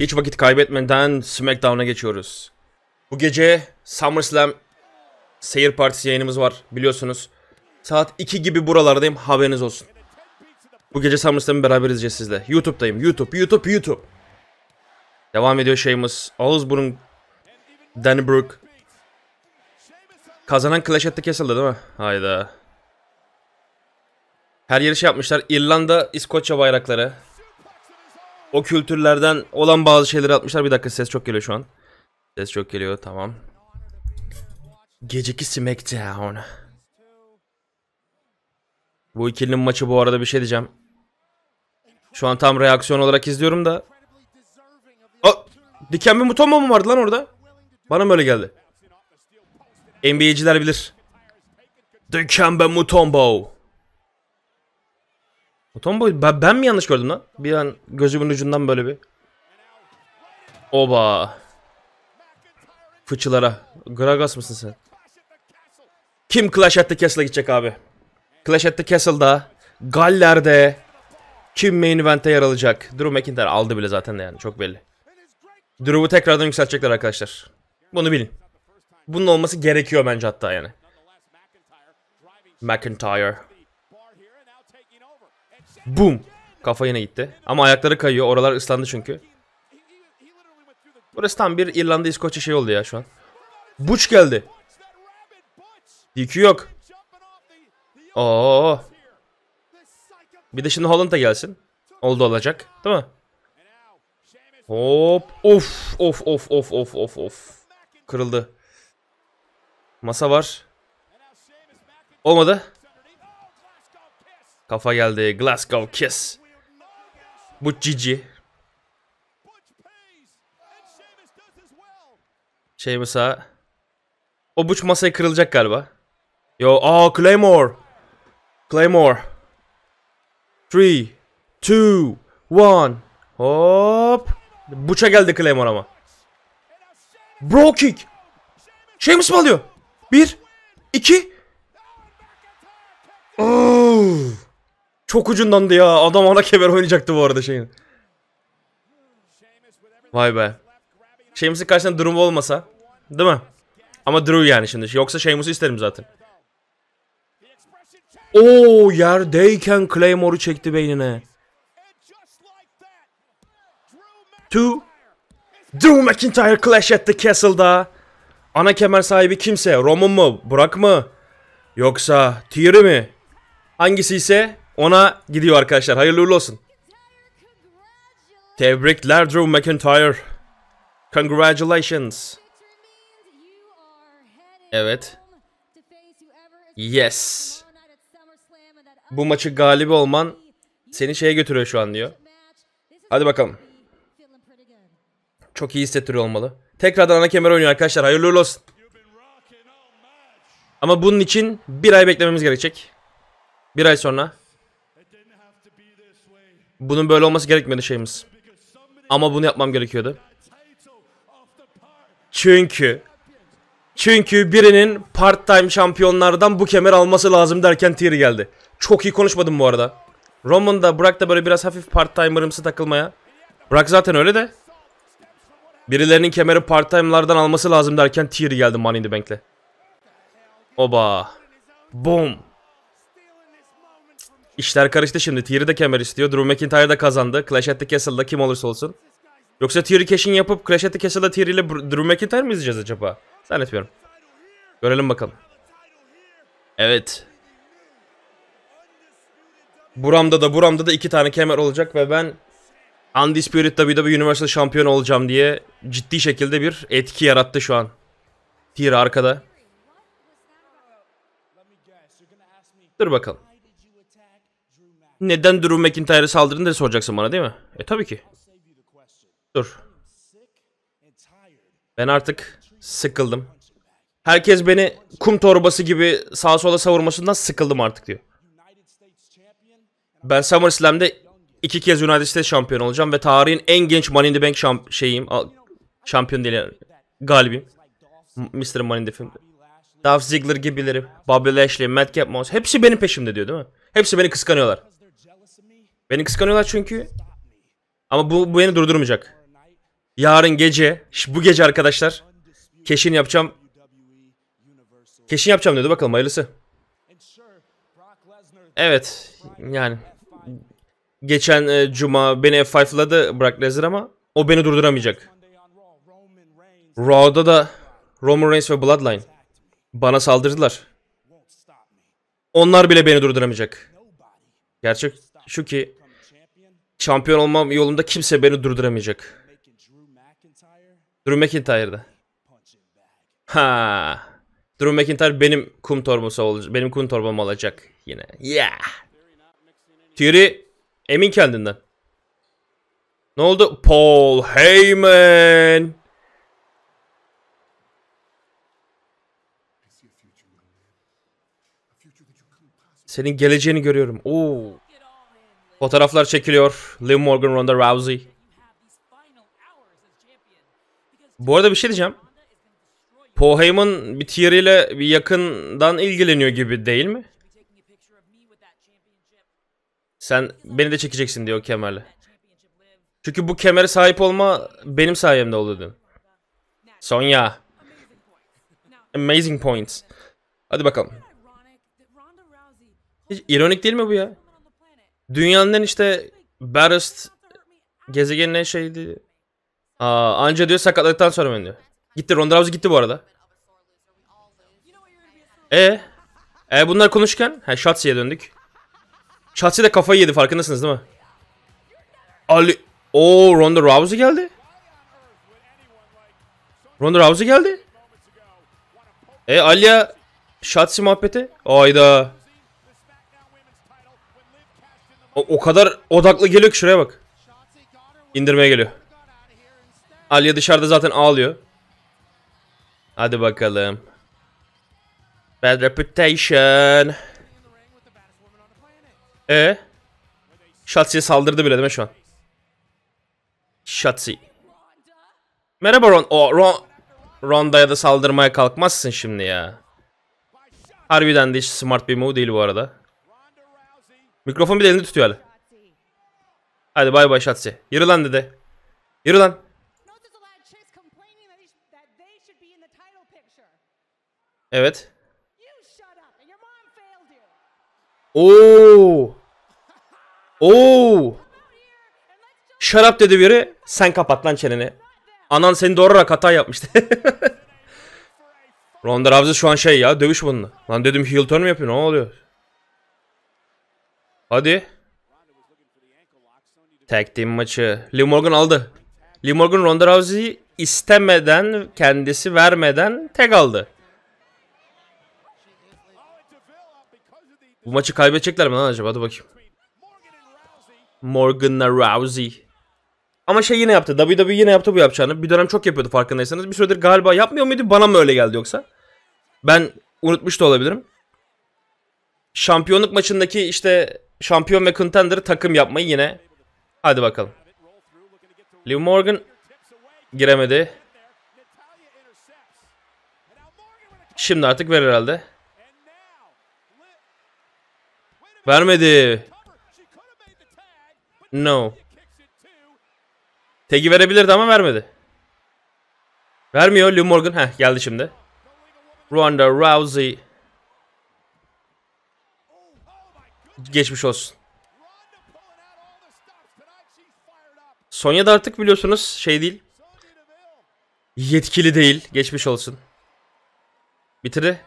Hiç vakit kaybetmeden SmackDown'a geçiyoruz. Bu gece SummerSlam seyir partisi yayınımız var biliyorsunuz. Saat 2 gibi buralardayım haberiniz olsun. Bu gece SummerSlam'ı beraber izleyeceğiz sizle. YouTube'dayım. YouTube, YouTube, YouTube. Devam ediyor şeyimiz. Ağız Danny Brook Kazanan Clash at the Castle'da değil mi? Hayda. Her yeri şey yapmışlar. İrlanda, İskoçya bayrakları o kültürlerden olan bazı şeyleri atmışlar. Bir dakika ses çok geliyor şu an. Ses çok geliyor tamam. Geceki Smackdown. Bu ikilinin maçı bu arada bir şey diyeceğim. Şu an tam reaksiyon olarak izliyorum da. Aa, diken bir mutomba mı vardı lan orada? Bana mı öyle geldi? NBA'ciler bilir. Dikembe Mutombo. Tomboy ben, ben mi yanlış gördüm lan? Bir an gözümün ucundan böyle bir. Oba. Fıçılara. Gragas mısın sen? Kim Clash at the Castle'a gidecek abi? Clash at the Castle'da. Galler'de. Kim main event'e yer alacak? Drew McIntyre aldı bile zaten de yani çok belli. Drew'u tekrardan yükseltecekler arkadaşlar. Bunu bilin. Bunun olması gerekiyor bence hatta yani. McIntyre. Boom. Kafa yine gitti. Ama ayakları kayıyor. Oralar ıslandı çünkü. Burası tam bir İrlanda İskoçya şey oldu ya şu an. Buç geldi. DQ yok. Oo. Bir de şimdi Holland da gelsin. Oldu olacak. Değil mi? Hop. Of of of of of of of. Kırıldı. Masa var. Olmadı. Kafa geldi. Glasgow Kiss. Bu Şey Sheamus'a. O buç masaya kırılacak galiba. Yo. Aa Claymore. Claymore. 3, 2, 1. Hop. Buça geldi Claymore ama. Bro kick. Şey mu alıyor? 1, 2. Oh çok ucundandı ya. Adam ana kemer oynayacaktı bu arada şeyin. Vay be. Sheamus'un karşısında durum olmasa. Değil mi? Ama Drew yani şimdi. Yoksa Sheamus'u isterim zaten. Oo yerdeyken Claymore'u çekti beynine. Two. Drew McIntyre Clash at the Castle'da. Ana kemer sahibi kimse. Roman mı? Burak mı? Yoksa Thierry mi? Hangisi ise ona gidiyor arkadaşlar. Hayırlı uğurlu olsun. Tebrikler Drew McIntyre. Congratulations. Evet. Yes. Bu maçı galibi olman seni şeye götürüyor şu an diyor. Hadi bakalım. Çok iyi hissettiriyor olmalı. Tekrardan ana kemer oynuyor arkadaşlar. Hayırlı uğurlu olsun. Ama bunun için bir ay beklememiz gerekecek. Bir ay sonra bunun böyle olması gerekmiyordu şeyimiz. Ama bunu yapmam gerekiyordu. Çünkü çünkü birinin part time şampiyonlardan bu kemer alması lazım derken Thierry geldi. Çok iyi konuşmadım bu arada. Roman da Burak da böyle biraz hafif part timerımsı takılmaya. Burak zaten öyle de. Birilerinin kemeri part time'lardan alması lazım derken Thierry geldi Money in the Bank'le. Oba. Boom. İşler karıştı şimdi. Thierry de kemer istiyor. Drew McIntyre da kazandı. Clash at the Castle'da kim olursa olsun. Yoksa Thierry Cash'in yapıp Clash at the Castle'da Thierry ile Drew McIntyre mi izleyeceğiz acaba? Zannetmiyorum. Görelim bakalım. Evet. Buramda da buramda da iki tane kemer olacak ve ben Undisputed WWE Universal Şampiyon olacağım diye ciddi şekilde bir etki yarattı şu an. Thierry arkada. Dur bakalım. Neden Drew McIntyre'e saldırını da soracaksın bana değil mi? E tabii ki. Dur. Ben artık sıkıldım. Herkes beni kum torbası gibi sağa sola savurmasından sıkıldım artık diyor. Ben SummerSlam'de iki kez United States şampiyon olacağım ve tarihin en genç Money in the Bank şamp şeyim. Şampiyon değil yani. Galibim. Mr. Money in the Bank. Dolph Ziggler gibileri, Bobby Lashley, Madcap Moss hepsi benim peşimde diyor değil mi? Hepsi beni kıskanıyorlar. Beni kıskanıyorlar çünkü. Ama bu, bu beni durdurmayacak. Yarın gece, bu gece arkadaşlar. Keşin yapacağım. Keşin yapacağım dedi bakalım hayırlısı. Evet yani. Geçen e, cuma beni F5'ladı Brock Lesnar ama o beni durduramayacak. Raw'da da Roman Reigns ve Bloodline bana saldırdılar. Onlar bile beni durduramayacak. Gerçek şu ki Şampiyon olmam yolunda kimse beni durduramayacak. Drew McIntyre'da. Ha. Drew McIntyre benim kum torbası olacak. Benim kum torbam olacak yine. Yeah. Theory emin kendinden. Ne oldu? Paul Heyman. Senin geleceğini görüyorum. Oo. Fotoğraflar çekiliyor. Liv Morgan, Ronda Rousey. Bu arada bir şey diyeceğim. Paul Heyman bir Thierry ile bir yakından ilgileniyor gibi değil mi? Sen beni de çekeceksin diyor kemerle. Çünkü bu kemere sahip olma benim sayemde oldu dün. Sonya. Amazing points. Hadi bakalım. Hiç ironik değil mi bu ya? Dünyanın işte Barrist gezegenin en şeydi. Aa, anca diyor sakatladıktan sonra ben diyor. Gitti Ronda gitti bu arada. E e bunlar konuşken, he Shatsi'ye döndük. Shatsi de kafayı yedi farkındasınız değil mi? Ali o Ronda Rousey geldi. Ronda Rousey geldi. E Alia Shatsi muhabbeti. Ayda. O, kadar odaklı geliyor ki şuraya bak. İndirmeye geliyor. Alya dışarıda zaten ağlıyor. Hadi bakalım. Bad reputation. E. Ee? saldırdı bile değil mi şu an? Shatsi. Merhaba Ron. O oh, Ron Ronda'ya da saldırmaya kalkmazsın şimdi ya. Harbiden de hiç smart bir move değil bu arada. Mikrofon bir de elinde tutuyor hala. Hadi bay bay Şatsi. Yürü lan dedi. Yürü lan. Evet. Oo. Oo. Şarap dedi biri. Sen kapat lan çeneni. Anan seni doğurarak hata yapmıştı. Ronda Rousey şu an şey ya dövüş bunu. Lan dedim heel turn mi yapıyor ne oluyor? Hadi. Tag team maçı. Liv Morgan aldı. Liv Morgan Ronda Rousey'i istemeden, kendisi vermeden tag aldı. Bu maçı kaybedecekler mi lan acaba? Hadi bakayım. Morgan'la Rousey. Ama şey yine yaptı. WWE yine yaptı bu yapacağını. Bir dönem çok yapıyordu farkındaysanız. Bir süredir galiba yapmıyor muydu? Bana mı öyle geldi yoksa? Ben unutmuş da olabilirim. Şampiyonluk maçındaki işte şampiyon ve contender takım yapmayı yine. Hadi bakalım. Liv Morgan giremedi. Şimdi artık ver herhalde. Vermedi. No. Tagi verebilirdi ama vermedi. Vermiyor. Liv Morgan. Heh geldi şimdi. Ronda Rousey. Geçmiş olsun. Sonya da artık biliyorsunuz şey değil. Yetkili değil. Geçmiş olsun. Bitirdi.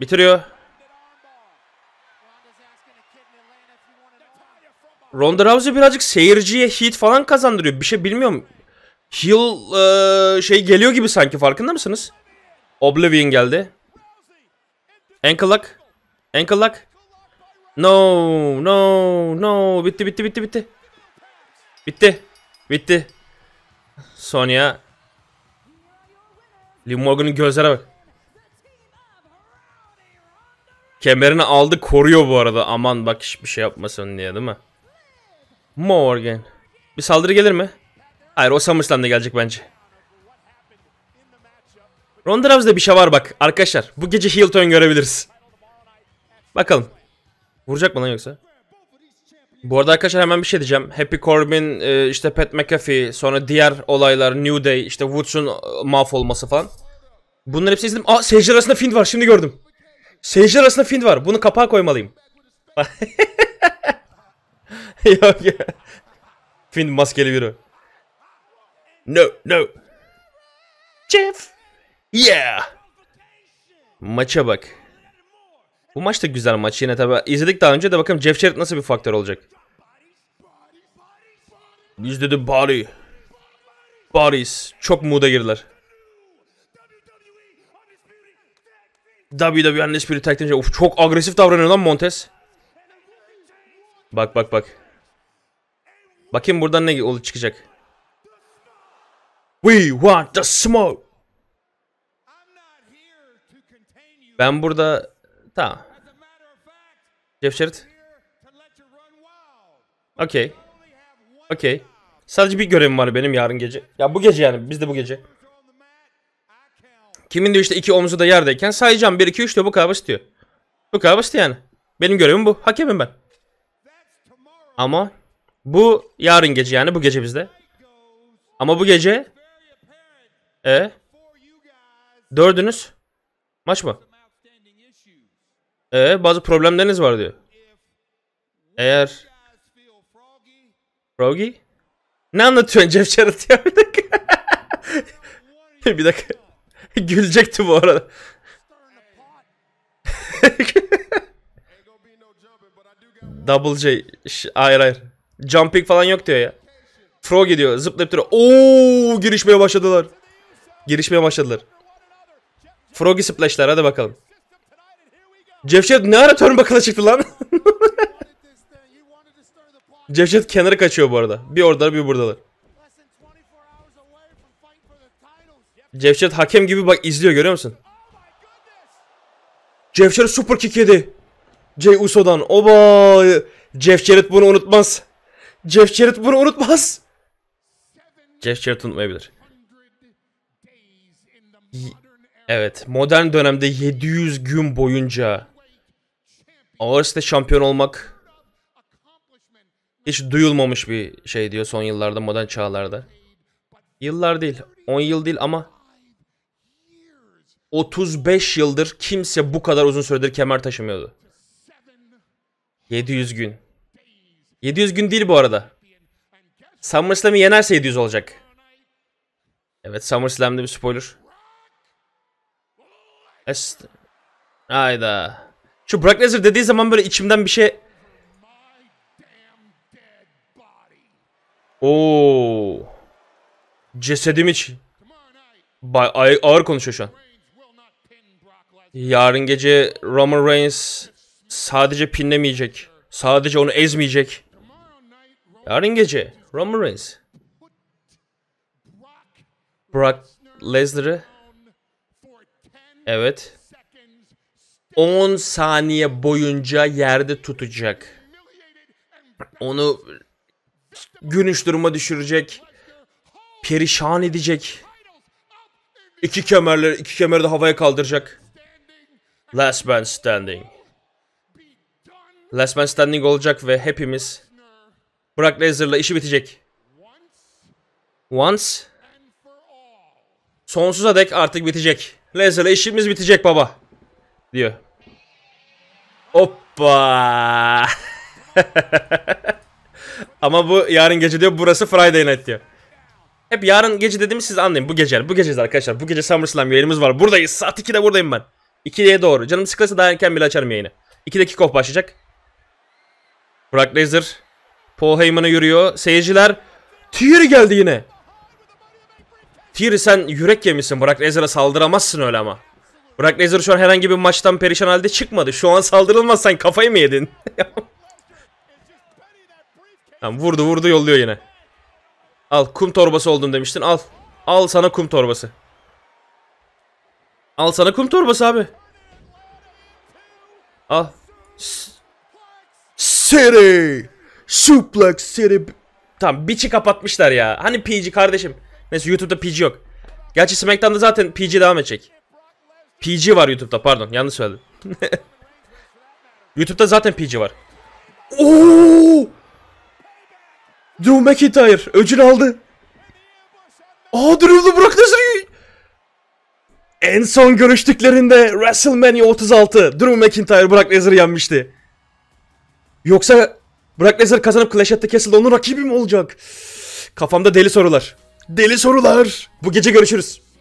Bitiriyor. Ronda Rousey birazcık seyirciye hit falan kazandırıyor. Bir şey bilmiyorum. Heel e, şey geliyor gibi sanki farkında mısınız? Oblivion geldi. Ankle lock. Ankle lock. No, no, no. Bitti, bitti, bitti, bitti. Bitti. Bitti. Sonya. Liv Morgan'ın gözlere bak. Kemerini aldı koruyor bu arada. Aman bak hiçbir şey yapmasın diye değil mi? Morgan. Bir saldırı gelir mi? Hayır o SummerSlam'da gelecek bence. Ronda Rousey'de bir şey var bak. Arkadaşlar bu gece heel turn görebiliriz. Bakalım. Vuracak mı lan yoksa? Bu arada arkadaşlar hemen bir şey diyeceğim. Happy Corbin, e, işte Pat McAfee, sonra diğer olaylar, New Day, işte Woods'un e, mahvolması falan. Bunların hepsi izledim. Aa seyirciler arasında Find var şimdi gördüm. Seyirciler arasında Find var. Bunu kapağa koymalıyım. yok ya. Find maskeli biri. No, no. Jeff. Yeah. Maça bak. Bu maç da güzel maç yine tabi. İzledik daha önce de bakalım Jeff Jarrett nasıl bir faktör olacak. Biz dedi bari. Baris. Çok moda girdiler. WWE Undisputed Tag Team Of çok agresif davranıyor lan Montes. Bak bak bak. Bakayım buradan ne olup çıkacak. We want the smoke. Ben burada Tamam. Jeff Jarrett. Okey. Okey. Sadece bir görevim var benim yarın gece. Ya bu gece yani biz de bu gece. Kimin diyor işte iki omuzu da yerdeyken sayacağım 1 2 3 diyor bu kadar basit diyor. Bu kadar basit yani. Benim görevim bu. Hakemim ben. Ama bu yarın gece yani bu gece bizde. Ama bu gece e dördünüz maç mı? Ee, bazı problemleriniz var diyor. Eğer... Froggy? Ne anlatıyorsun Jeff Jarrett ya bir dakika. bir dakika. Gülecekti bu arada. Double J. Ş hayır hayır. Jumping falan yok diyor ya. Frog diyor. Zıplayıp duruyor. Ooo girişmeye başladılar. Girişmeye başladılar. Froggy splashler hadi bakalım. Cevşet ne ara turnbuckle'a çıktı lan? Cevşet kenara kaçıyor bu arada. Bir oradalar bir buradalar. Cevşet hakem gibi bak izliyor görüyor musun? Cevşet super kick yedi. Jey Uso'dan. Oba! Cevşet bunu unutmaz. Cevşet bunu unutmaz. Cevşet Jarrett unutmayabilir. Evet. Modern dönemde 700 gün boyunca Ağırs'ta şampiyon olmak hiç duyulmamış bir şey diyor son yıllarda modern çağlarda. Yıllar değil 10 yıl değil ama 35 yıldır kimse bu kadar uzun süredir kemer taşımıyordu. 700 gün. 700 gün değil bu arada. SummerSlam'ı yenerse 700 olacak. Evet SummerSlam'da bir spoiler. Hayda. Şu Brock Lesnar dediği zaman böyle içimden bir şey... Oo. Cesedim için. Ba ağır konuşuyor şu an. Yarın gece Roman Reigns sadece pinlemeyecek. Sadece onu ezmeyecek. Yarın gece Roman Reigns. Brock Lesnar'ı. Evet. 10 saniye boyunca yerde tutacak. Onu gülünç duruma düşürecek. Perişan edecek. İki kemerleri, iki kemeri de havaya kaldıracak. Last man standing. Last man standing olacak ve hepimiz Brock Lesnar'la işi bitecek. Once Sonsuza dek artık bitecek. Lesnar'la işimiz bitecek baba. Diyor. Hoppa. Ama bu yarın gece diyor burası Friday Night diyor. Hep yarın gece dediğimi siz anlayın. Bu gece bu gece arkadaşlar. Bu gece SummerSlam yayınımız var. Buradayız. Saat 2'de buradayım ben. 2'ye doğru. Canım sıkılırsa daha erken bile açarım yayını. 2'de kickoff başlayacak. Brock Lesnar. Paul Heyman'a yürüyor. Seyirciler. Tier geldi yine. Tier sen yürek yemişsin. Brock Lesnar'a saldıramazsın öyle ama. Burak Lazer şu an herhangi bir maçtan perişan halde çıkmadı. Şu an saldırılmaz sen kafayı mı yedin? tamam, vurdu vurdu yolluyor yine. Al kum torbası oldum demiştin al. Al sana kum torbası. Al sana kum torbası abi. Al. City. Suplex City. Tamam biçi kapatmışlar ya. Hani PG kardeşim. Mesela YouTube'da PG yok. Gerçi SmackDown'da zaten PG devam edecek. PG var YouTube'da pardon yanlış söyledim. YouTube'da zaten PG var. Oo! Drew McIntyre ödül aldı. Aa Drew'lu bırak Lesnar. En son görüştüklerinde WrestleMania 36 Drew McIntyre Brock Lesnar yenmişti. Yoksa Brock Lesnar kazanıp Clash at the Castle'da onun rakibi mi olacak? Kafamda deli sorular. Deli sorular. Bu gece görüşürüz.